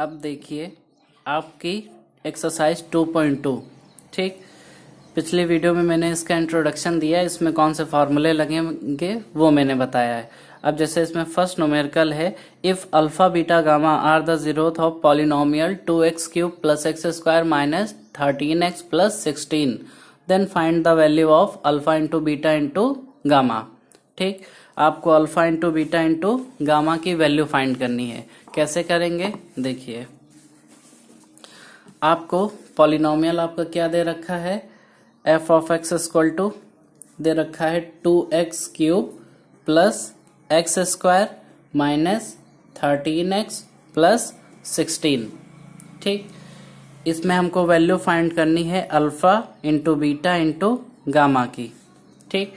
अब देखिए आपकी एक्सरसाइज 2.2 ठीक पिछले वीडियो में मैंने इसका इंट्रोडक्शन दिया है इसमें कौन से फार्मूले लगेंगे वो मैंने बताया है अब जैसे इसमें फर्स्ट नोमेरिकल है if alpha beta gamma are the zeroes of polynomial two x cube plus x square minus thirteen x plus sixteen then find the value of alpha into beta into gamma ठीक आपको alpha into beta into gamma की value find करनी है कैसे करेंगे देखिए आपको polynomial आपका क्या दे रखा है f of x equal to दे रखा है two x cube plus x square minus thirteen x plus sixteen ठीक इसमें हमको वैल्यू फाइंड करनी है alpha into beta into gamma की ठीक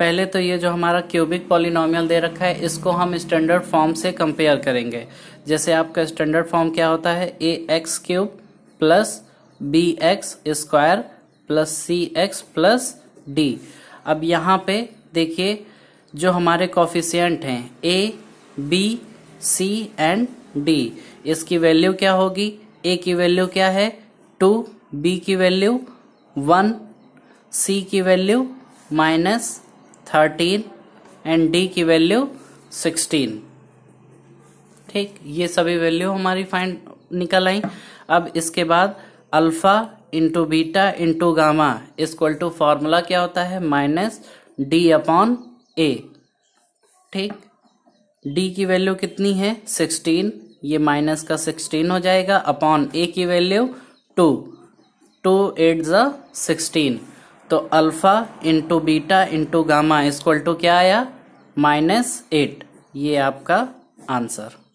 पहले तो ये जो हमारा क्यूबिक पॉलिनोमियल दे रखा है इसको हम स्टैंडर्ड फॉर्म से कंपेयर करेंगे जैसे आपका स्टैंडर्ड फॉर्म क्या होता है a x cube plus b x square plus c x plus d अब यहाँ पे देखिए जो हमारे कॉफिशियंट हैं a b c and d इसकी वैल्यू क्या होगी ए की वैल्यू क्या है टू बी की वैल्यू वन सी की value minus thirteen and d की वैल्यू सिक्सटीन ठीक ये सभी वैल्यू हमारी फाइंड निकल आई अब इसके बाद alpha into beta into gamma equal to formula क्या होता है माइनस डी अपॉन ए ठीक डी की वैल्यू कितनी है सिक्सटीन ये माइनस का सिक्सटीन हो जाएगा अपॉन ए की value two two eight sixteen sixteen तो alpha into beta into gamma equal to क्या आया माइनस एट ये आपका आंसर